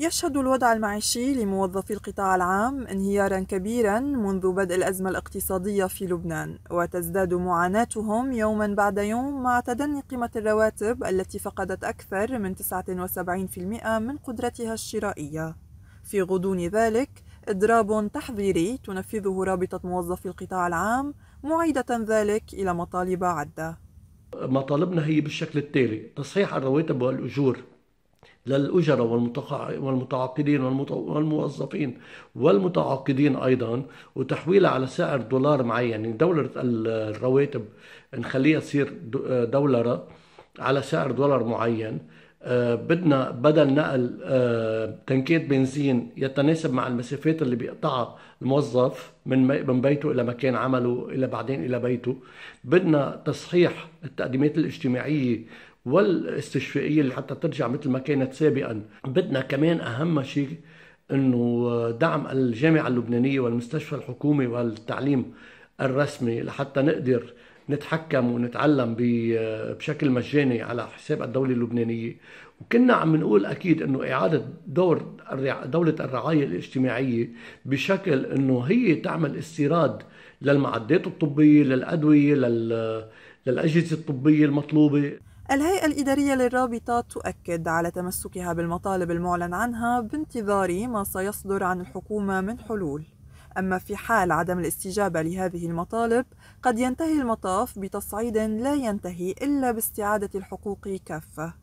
يشهد الوضع المعيشي لموظفي القطاع العام انهيارا كبيرا منذ بدء الأزمة الاقتصادية في لبنان وتزداد معاناتهم يوما بعد يوم مع تدني قيمة الرواتب التي فقدت أكثر من 79% من قدرتها الشرائية في غضون ذلك إضراب تحذيري تنفذه رابطة موظفي القطاع العام معيدة ذلك إلى مطالب عدة مطالبنا هي بالشكل التالي تصحيح الرواتب والأجور للأجرة والمتعاقدين والموظفين والمتعاقدين أيضا وتحويلها على سعر دولار معين يعني دولة الرواتب نخليها تصير دولارة على سعر دولار معين آه، بدنا بدل نقل آه، تنكيت بنزين يتناسب مع المسافات اللي بيقطعها الموظف من من بيته الى مكان عمله الى بعدين الى بيته بدنا تصحيح التقديمات الاجتماعيه والاستشفائية اللي حتى ترجع مثل ما كانت سابقا بدنا كمان أهم شيء أنه دعم الجامعة اللبنانية والمستشفى الحكومي والتعليم الرسمي لحتى نقدر نتحكم ونتعلم بشكل مجاني على حساب الدولة اللبنانية وكنا عم نقول أكيد أنه إعادة دور دولة الرعاية الاجتماعية بشكل أنه هي تعمل استيراد للمعدات الطبية للأدوية للأجهزة الطبية المطلوبة الهيئة الإدارية للرابطة تؤكد على تمسكها بالمطالب المعلن عنها بانتظار ما سيصدر عن الحكومة من حلول. أما في حال عدم الاستجابة لهذه المطالب، قد ينتهي المطاف بتصعيد لا ينتهي إلا باستعادة الحقوق كافة.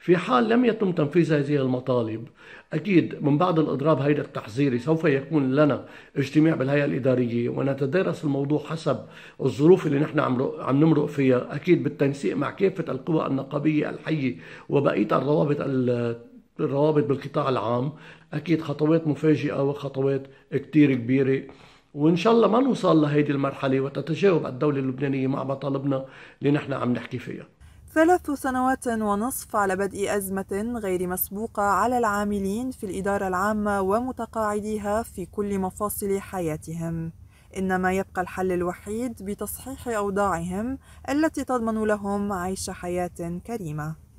في حال لم يتم تنفيذ هذه المطالب أكيد من بعد الإضراب هيدا التحذيري سوف يكون لنا اجتماع بالهيئة الإدارية ونتدارس الموضوع حسب الظروف اللي نحن عم, عم نمرق فيها أكيد بالتنسيق مع كافة القوى النقابية الحية وبقية الروابط الروابط بالقطاع العام أكيد خطوات مفاجئة وخطوات كتير كبيرة وان شاء الله ما نوصل لهيدي المرحله وتتجاوب الدوله اللبنانيه مع مطالبنا اللي نحن عم نحكي فيها ثلاث سنوات ونصف على بدء أزمة غير مسبوقة على العاملين في الإدارة العامة ومتقاعديها في كل مفاصل حياتهم، إنما يبقى الحل الوحيد بتصحيح أوضاعهم التي تضمن لهم عيش حياة كريمة.